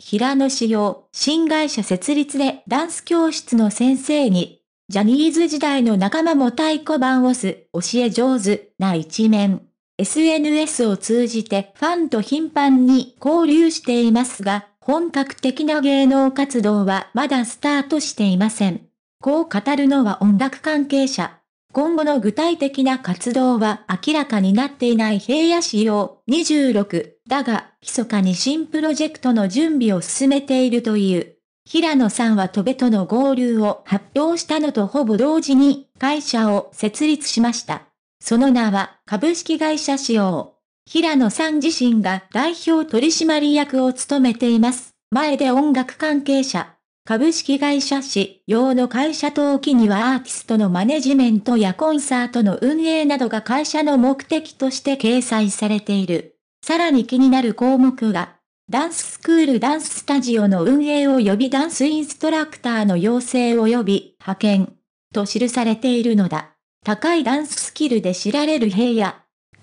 平野紫耀、新会社設立でダンス教室の先生に、ジャニーズ時代の仲間も太鼓判をす、教え上手な一面。SNS を通じてファンと頻繁に交流していますが、本格的な芸能活動はまだスタートしていません。こう語るのは音楽関係者。今後の具体的な活動は明らかになっていない平野仕様26。だが、密かに新プロジェクトの準備を進めているという。平野さんは戸部との合流を発表したのとほぼ同時に会社を設立しました。その名は株式会社仕様。平野さん自身が代表取締役を務めています。前で音楽関係者。株式会社仕様の会社登記にはアーティストのマネジメントやコンサートの運営などが会社の目的として掲載されている。さらに気になる項目が、ダンススクールダンススタジオの運営及びダンスインストラクターの養成及び派遣、と記されているのだ。高いダンススキルで知られる平野。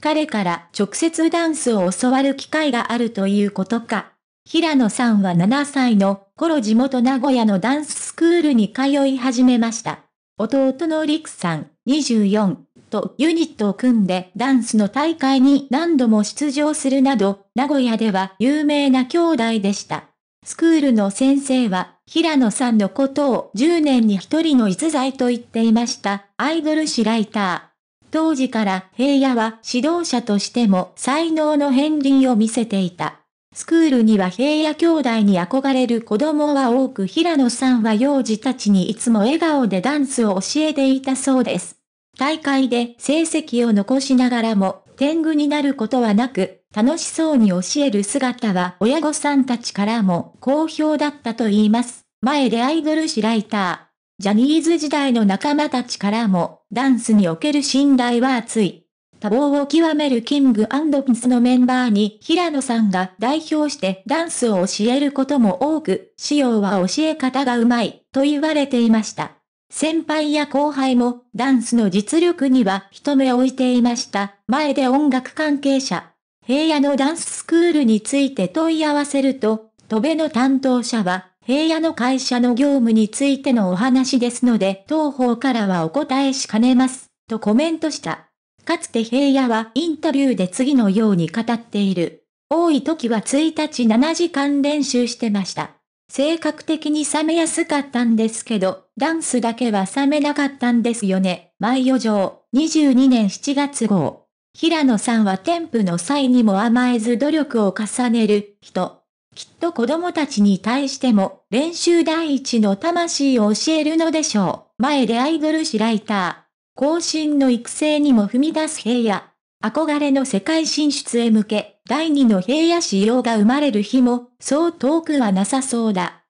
彼から直接ダンスを教わる機会があるということか。平野さんは7歳の頃地元名古屋のダンススクールに通い始めました。弟のクさん、24とユニットを組んでダンスの大会に何度も出場するなど、名古屋では有名な兄弟でした。スクールの先生は、平野さんのことを10年に一人の逸材と言っていました、アイドル誌ライター。当時から平野は指導者としても才能の片鱗を見せていた。スクールには平野兄弟に憧れる子供は多く平野さんは幼児たちにいつも笑顔でダンスを教えていたそうです。大会で成績を残しながらも、天狗になることはなく、楽しそうに教える姿は親御さんたちからも好評だったと言います。前でアイドル誌ライター。ジャニーズ時代の仲間たちからも、ダンスにおける信頼は厚い。多忙を極めるキングピスのメンバーに平野さんが代表してダンスを教えることも多く、仕様は教え方がうまい、と言われていました。先輩や後輩もダンスの実力には一目置いていました。前で音楽関係者。平野のダンススクールについて問い合わせると、戸部の担当者は、平野の会社の業務についてのお話ですので、当方からはお答えしかねます、とコメントした。かつて平野はインタビューで次のように語っている。多い時は1日7時間練習してました。性格的に冷めやすかったんですけど、ダンスだけは冷めなかったんですよね。毎余剰、22年7月号。平野さんは添付の際にも甘えず努力を重ねる人。きっと子供たちに対しても練習第一の魂を教えるのでしょう。前でアイドル誌ライター。後進の育成にも踏み出す平野。憧れの世界進出へ向け、第二の平野仕様が生まれる日も、そう遠くはなさそうだ。